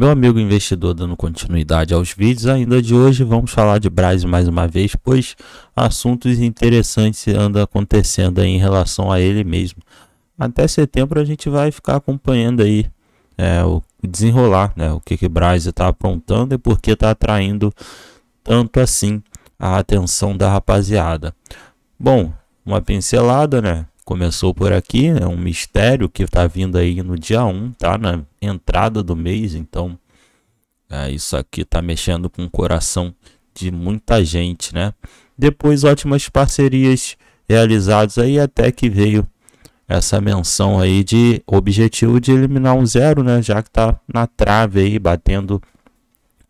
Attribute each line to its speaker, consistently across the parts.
Speaker 1: Meu amigo investidor, dando continuidade aos vídeos, ainda de hoje vamos falar de Braz mais uma vez, pois assuntos interessantes andam acontecendo em relação a ele mesmo. Até setembro a gente vai ficar acompanhando aí é, o desenrolar, né, o que que Braz está aprontando e por que está atraindo tanto assim a atenção da rapaziada. Bom, uma pincelada, né? começou por aqui, é um mistério que está vindo aí no dia 1, tá? Na entrada do mês, então é, isso aqui está mexendo com o coração de muita gente, né? Depois ótimas parcerias realizadas aí até que veio essa menção aí de objetivo de eliminar um zero, né? Já que está na trave aí, batendo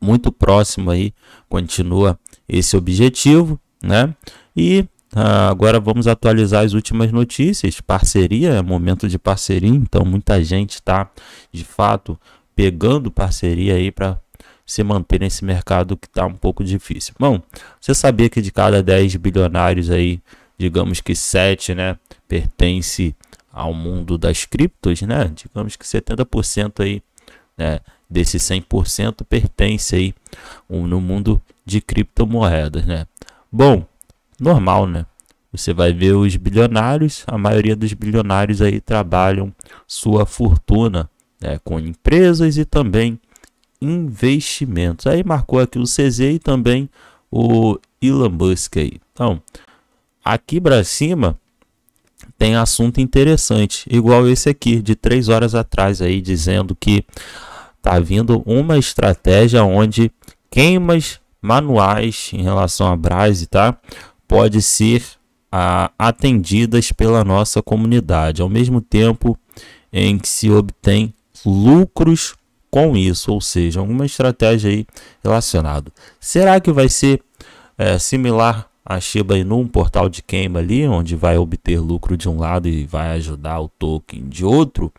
Speaker 1: muito próximo aí, continua esse objetivo, né? E ah, agora vamos atualizar as últimas notícias. Parceria, é momento de parceria, então muita gente está de fato pegando parceria aí para se manter nesse mercado que está um pouco difícil. Bom, você sabia que de cada 10 bilionários aí, digamos que 7, né, pertence ao mundo das criptos, né? Digamos que 70% aí, né, desse 100% pertence aí no mundo de criptomoedas, né? Bom, normal, né? Você vai ver os bilionários, a maioria dos bilionários aí trabalham sua fortuna né, com empresas e também investimentos. Aí marcou aqui o CZ e também o Elon Musk aí. Então, aqui para cima tem assunto interessante, igual esse aqui de três horas atrás aí dizendo que tá vindo uma estratégia onde queimas manuais em relação a Brás, tá? pode ser a, ah, atendidas pela nossa comunidade, ao mesmo tempo em que se obtém lucros com isso, ou seja, alguma estratégia aí relacionada. Será que vai ser é, similar a Shiba Inu, um portal de queima ali, onde vai obter lucro de um lado e vai ajudar o token de outro?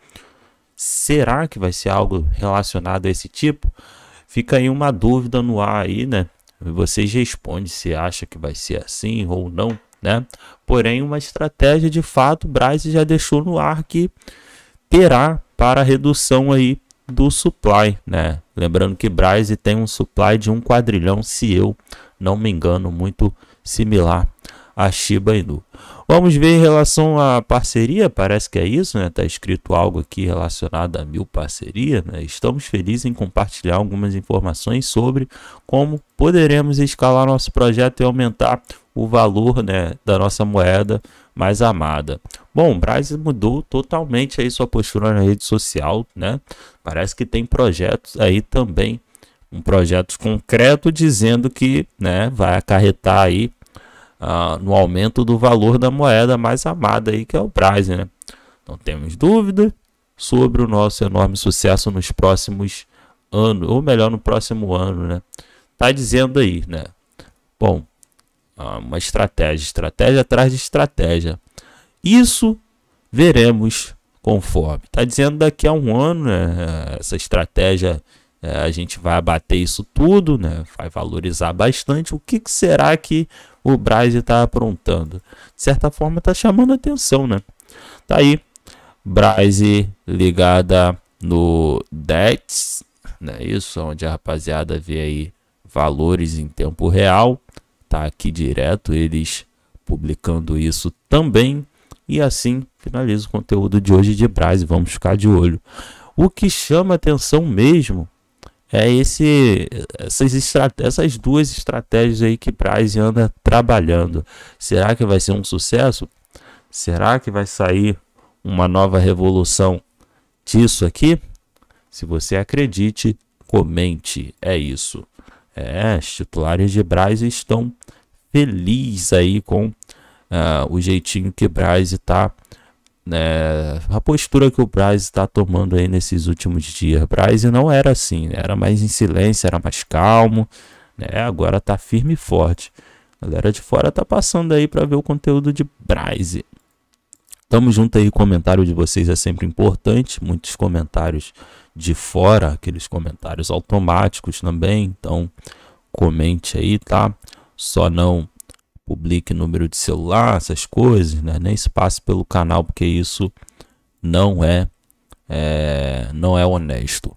Speaker 1: Será que vai ser algo relacionado a esse tipo? Fica aí uma dúvida no ar aí, né? vocês respondem se acha que vai ser assim ou não, né? Porém, uma estratégia de fato, Braz já deixou no ar que terá para a redução aí do supply, né? Lembrando que Braz tem um supply de um quadrilhão, se eu não me engano, muito similar a Shiba Inu. Vamos ver em relação à parceria, parece que é isso, né? Está escrito algo aqui relacionado a mil parceria, né? Estamos felizes em compartilhar algumas informações sobre como poderemos escalar nosso projeto e aumentar o valor né, da nossa moeda mais amada. Bom, o Braz mudou totalmente aí sua postura na rede social, né? Parece que tem projetos aí também, um projeto concreto dizendo que né, vai acarretar aí ah, no aumento do valor da moeda mais amada aí, que é o Braz, né? Não temos dúvida sobre o nosso enorme sucesso nos próximos anos, ou melhor, no próximo ano, né? Tá dizendo aí, né? Bom, ah, uma estratégia, estratégia atrás de estratégia. Isso veremos conforme. Tá dizendo daqui a um ano, né? Essa estratégia eh, a gente vai abater isso tudo, né? Vai valorizar bastante. O que, que será que o Braz está aprontando. De certa forma, está chamando atenção, né? Tá aí, Braz ligada no DETS, né? Isso, onde a rapaziada vê aí valores em tempo real. Tá aqui direto eles publicando isso também. E assim finaliza o conteúdo de hoje de Braz. Vamos ficar de olho. O que chama atenção mesmo é esse essas, essas duas estratégias aí que Price anda trabalhando. Será que vai ser um sucesso? Será que vai sair uma nova revolução disso aqui? Se você acredite, comente. É isso. É, os titulares de Braz estão felizes aí com uh, o jeitinho que Braz está é, a postura que o Braz está tomando aí nesses últimos dias. Braz não era assim, era mais em silêncio, era mais calmo, né? agora tá firme e forte. A galera de fora tá passando aí para ver o conteúdo de Braz. Tamo junto aí, comentário de vocês é sempre importante. Muitos comentários de fora, aqueles comentários automáticos também. Então, comente aí, tá? Só não publique número de celular, essas coisas, né? nem se passe pelo canal, porque isso não é, é não é honesto.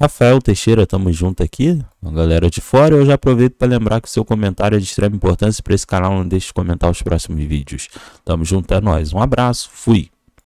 Speaker 1: Rafael Teixeira, estamos junto aqui, a galera de fora. Eu já aproveito para lembrar que seu comentário é de extrema importância para esse canal. Não deixe de comentar os próximos vídeos. Tamo junto, é nóis. Um abraço, fui.